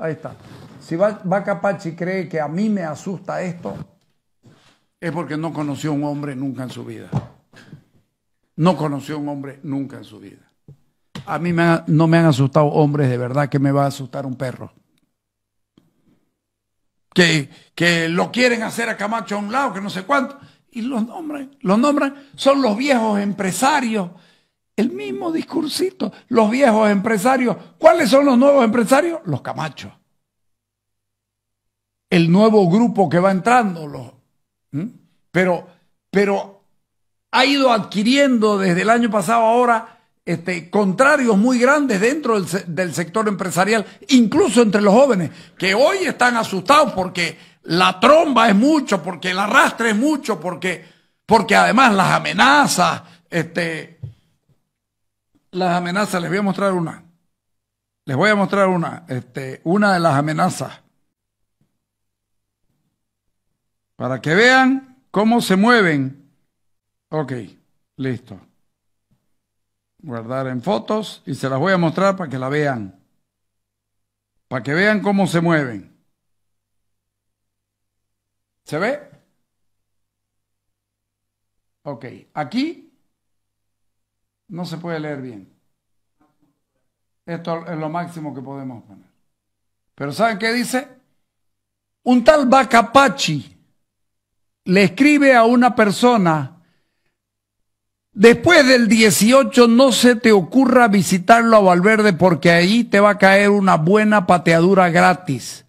Ahí está. Si Bacapachi cree que a mí me asusta esto, es porque no conoció un hombre nunca en su vida. No conoció un hombre nunca en su vida. A mí no me han asustado hombres de verdad que me va a asustar un perro. Que, que lo quieren hacer a Camacho a un lado, que no sé cuánto. Y los nombres, los nombran, son los viejos empresarios el mismo discursito. Los viejos empresarios. ¿Cuáles son los nuevos empresarios? Los camachos. El nuevo grupo que va entrando. Los, pero, pero ha ido adquiriendo desde el año pasado ahora este, contrarios muy grandes dentro del, del sector empresarial, incluso entre los jóvenes, que hoy están asustados porque la tromba es mucho, porque el arrastre es mucho, porque, porque además las amenazas, este, las amenazas, les voy a mostrar una. Les voy a mostrar una, este, una de las amenazas. Para que vean cómo se mueven. Ok, listo. Guardar en fotos y se las voy a mostrar para que la vean. Para que vean cómo se mueven. ¿Se ve? Ok, aquí no se puede leer bien. Esto es lo máximo que podemos poner. Pero ¿saben qué dice? Un tal Bacapachi le escribe a una persona, después del 18 no se te ocurra visitarlo a Valverde porque ahí te va a caer una buena pateadura gratis.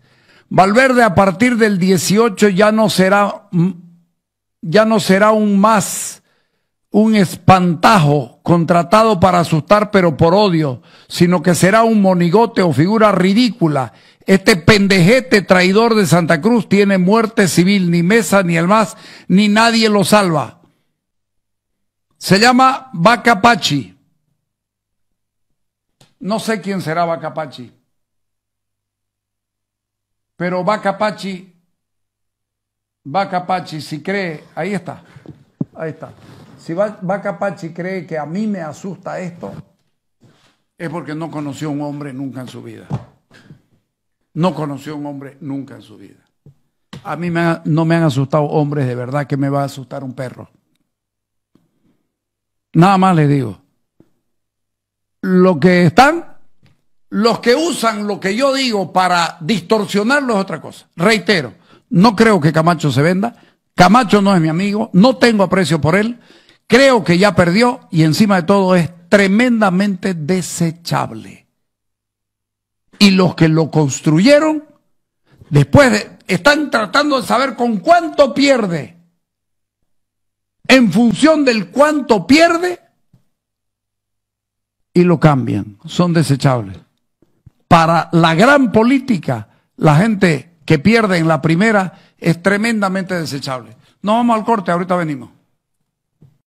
Valverde a partir del 18 ya no será, mm, ya no será un más un espantajo contratado para asustar pero por odio, sino que será un monigote o figura ridícula. Este pendejete traidor de Santa Cruz tiene muerte civil, ni Mesa, ni el más, ni nadie lo salva. Se llama Bacapachi. No sé quién será Bacapachi, pero Bacapachi, Bacapachi, si cree, ahí está, ahí está. Si Vaca Pachi cree que a mí me asusta esto, es porque no conoció a un hombre nunca en su vida. No conoció a un hombre nunca en su vida. A mí no me han asustado hombres de verdad que me va a asustar un perro. Nada más le digo. Lo que están, los que usan lo que yo digo para distorsionarlo es otra cosa. Reitero, no creo que Camacho se venda. Camacho no es mi amigo, no tengo aprecio por él creo que ya perdió y encima de todo es tremendamente desechable. Y los que lo construyeron, después están tratando de saber con cuánto pierde. En función del cuánto pierde, y lo cambian, son desechables. Para la gran política, la gente que pierde en la primera es tremendamente desechable. no vamos al corte, ahorita venimos.